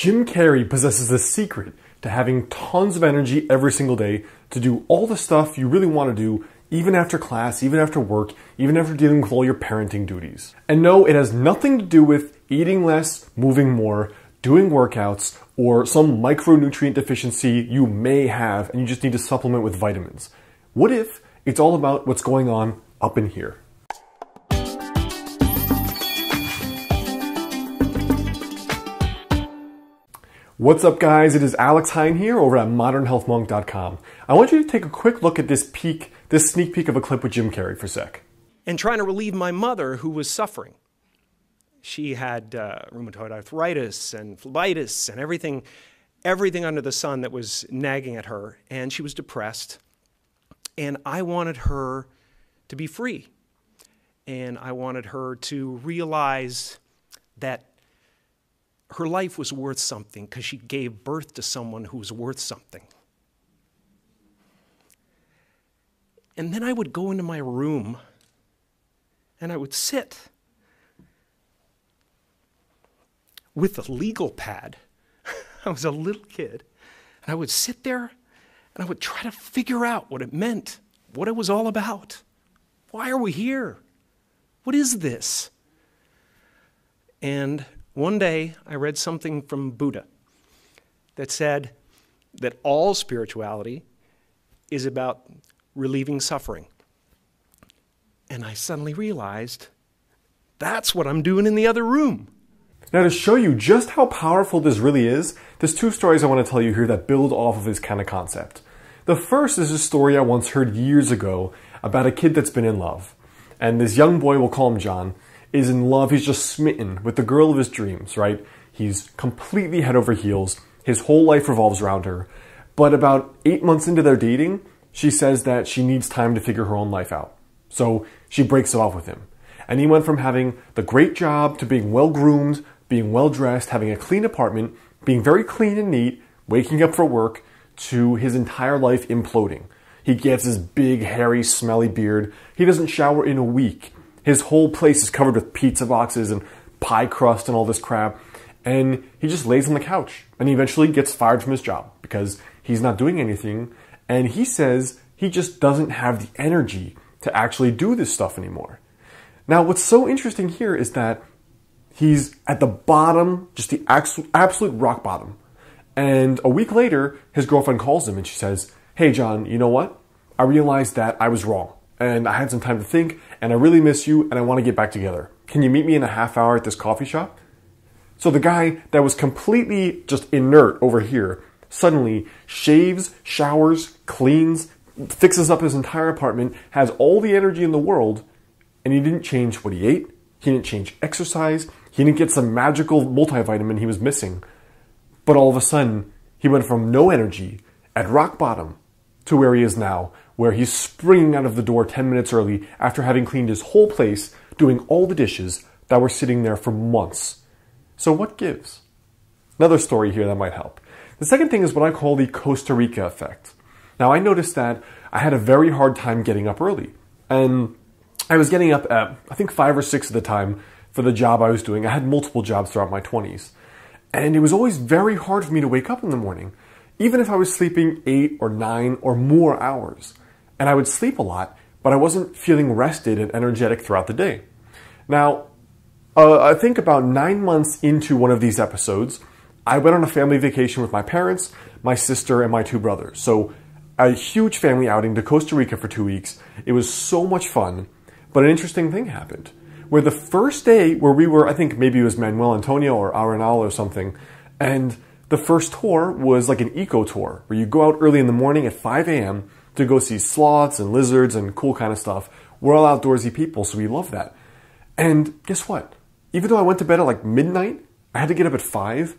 Jim Carrey possesses the secret to having tons of energy every single day to do all the stuff you really want to do, even after class, even after work, even after dealing with all your parenting duties. And no, it has nothing to do with eating less, moving more, doing workouts, or some micronutrient deficiency you may have and you just need to supplement with vitamins. What if it's all about what's going on up in here? What's up, guys? It is Alex Hine here over at modernhealthmonk.com. I want you to take a quick look at this peek, this sneak peek of a clip with Jim Carrey for a sec. And trying to relieve my mother, who was suffering. She had uh, rheumatoid arthritis and phlebitis and everything, everything under the sun that was nagging at her, and she was depressed. And I wanted her to be free, and I wanted her to realize that her life was worth something because she gave birth to someone who was worth something. And then I would go into my room and I would sit with a legal pad. I was a little kid. And I would sit there and I would try to figure out what it meant, what it was all about. Why are we here? What is this? And one day, I read something from Buddha that said that all spirituality is about relieving suffering. And I suddenly realized that's what I'm doing in the other room. Now, to show you just how powerful this really is, there's two stories I want to tell you here that build off of this kind of concept. The first is a story I once heard years ago about a kid that's been in love. And this young boy, we'll call him John, is in love. He's just smitten with the girl of his dreams, right? He's completely head over heels. His whole life revolves around her. But about eight months into their dating, she says that she needs time to figure her own life out. So she breaks it off with him. And he went from having the great job to being well groomed, being well dressed, having a clean apartment, being very clean and neat, waking up for work, to his entire life imploding. He gets his big, hairy, smelly beard. He doesn't shower in a week. His whole place is covered with pizza boxes and pie crust and all this crap. And he just lays on the couch and he eventually gets fired from his job because he's not doing anything. And he says he just doesn't have the energy to actually do this stuff anymore. Now, what's so interesting here is that he's at the bottom, just the absolute rock bottom. And a week later, his girlfriend calls him and she says, Hey, John, you know what? I realized that I was wrong and I had some time to think, and I really miss you, and I want to get back together. Can you meet me in a half hour at this coffee shop? So the guy that was completely just inert over here suddenly shaves, showers, cleans, fixes up his entire apartment, has all the energy in the world, and he didn't change what he ate, he didn't change exercise, he didn't get some magical multivitamin he was missing. But all of a sudden, he went from no energy at rock bottom to where he is now, where he's springing out of the door 10 minutes early after having cleaned his whole place, doing all the dishes that were sitting there for months. So, what gives? Another story here that might help. The second thing is what I call the Costa Rica effect. Now, I noticed that I had a very hard time getting up early. And I was getting up at, I think, five or six at the time for the job I was doing. I had multiple jobs throughout my 20s. And it was always very hard for me to wake up in the morning even if I was sleeping eight or nine or more hours. And I would sleep a lot, but I wasn't feeling rested and energetic throughout the day. Now, uh, I think about nine months into one of these episodes, I went on a family vacation with my parents, my sister, and my two brothers. So, a huge family outing to Costa Rica for two weeks. It was so much fun, but an interesting thing happened. Where the first day, where we were, I think maybe it was Manuel Antonio or Arenal or something, and the first tour was like an eco tour, where you go out early in the morning at 5 a.m. to go see sloths and lizards and cool kind of stuff. We're all outdoorsy people, so we love that. And guess what? Even though I went to bed at like midnight, I had to get up at 5.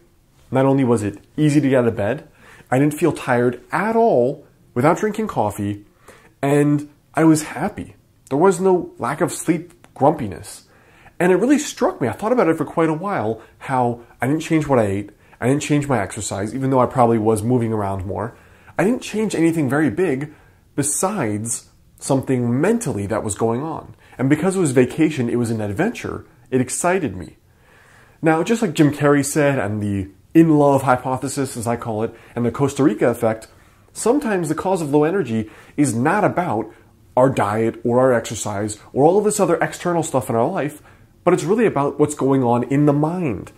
Not only was it easy to get out of bed, I didn't feel tired at all without drinking coffee, and I was happy. There was no lack of sleep grumpiness. And it really struck me. I thought about it for quite a while how I didn't change what I ate. I didn't change my exercise, even though I probably was moving around more. I didn't change anything very big besides something mentally that was going on. And because it was vacation, it was an adventure, it excited me. Now, just like Jim Carrey said, and the in love hypothesis, as I call it, and the Costa Rica effect, sometimes the cause of low energy is not about our diet or our exercise or all of this other external stuff in our life, but it's really about what's going on in the mind.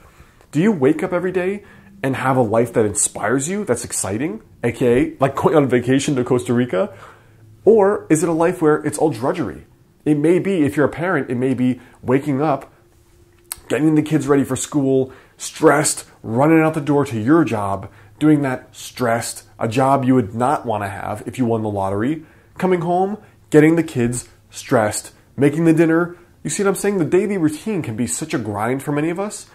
Do you wake up every day and have a life that inspires you, that's exciting, aka like going on vacation to Costa Rica? Or is it a life where it's all drudgery? It may be, if you're a parent, it may be waking up, getting the kids ready for school, stressed, running out the door to your job, doing that stressed, a job you would not want to have if you won the lottery, coming home, getting the kids stressed, making the dinner. You see what I'm saying? The daily routine can be such a grind for many of us.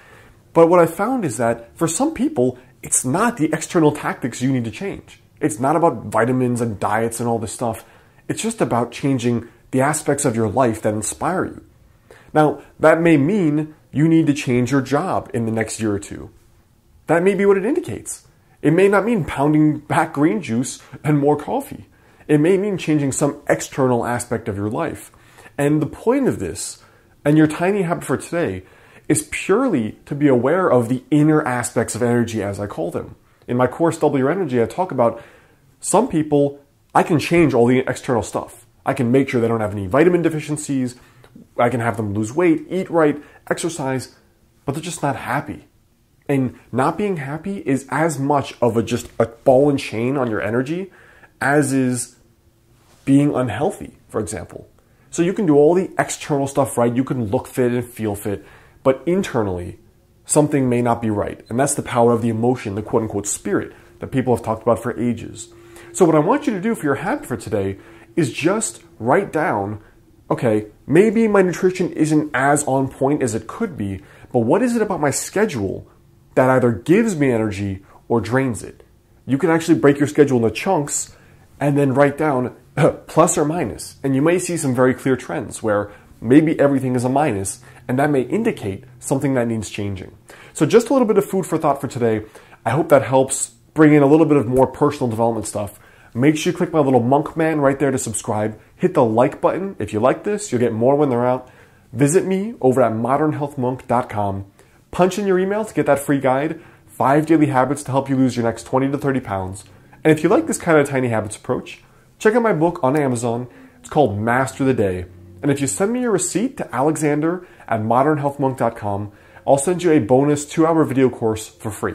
But what I found is that for some people, it's not the external tactics you need to change. It's not about vitamins and diets and all this stuff. It's just about changing the aspects of your life that inspire you. Now, that may mean you need to change your job in the next year or two. That may be what it indicates. It may not mean pounding back green juice and more coffee. It may mean changing some external aspect of your life. And the point of this, and your tiny habit for today, is purely to be aware of the inner aspects of energy, as I call them. In my course, W Energy, I talk about some people, I can change all the external stuff. I can make sure they don't have any vitamin deficiencies. I can have them lose weight, eat right, exercise, but they're just not happy. And not being happy is as much of a just a ball and chain on your energy as is being unhealthy, for example. So you can do all the external stuff right. You can look fit and feel fit but internally, something may not be right. And that's the power of the emotion, the quote unquote spirit that people have talked about for ages. So, what I want you to do for your habit for today is just write down okay, maybe my nutrition isn't as on point as it could be, but what is it about my schedule that either gives me energy or drains it? You can actually break your schedule into chunks and then write down plus or minus. And you may see some very clear trends where Maybe everything is a minus, and that may indicate something that needs changing. So, just a little bit of food for thought for today. I hope that helps bring in a little bit of more personal development stuff. Make sure you click my little monk man right there to subscribe. Hit the like button if you like this, you'll get more when they're out. Visit me over at modernhealthmonk.com. Punch in your email to get that free guide, five daily habits to help you lose your next 20 to 30 pounds. And if you like this kind of tiny habits approach, check out my book on Amazon. It's called Master the Day and if you send me your receipt to alexander at modernhealthmonk.com, I'll send you a bonus two hour video course for free.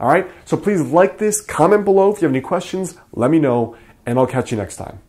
All right? So please like this, comment below if you have any questions, let me know, and I'll catch you next time.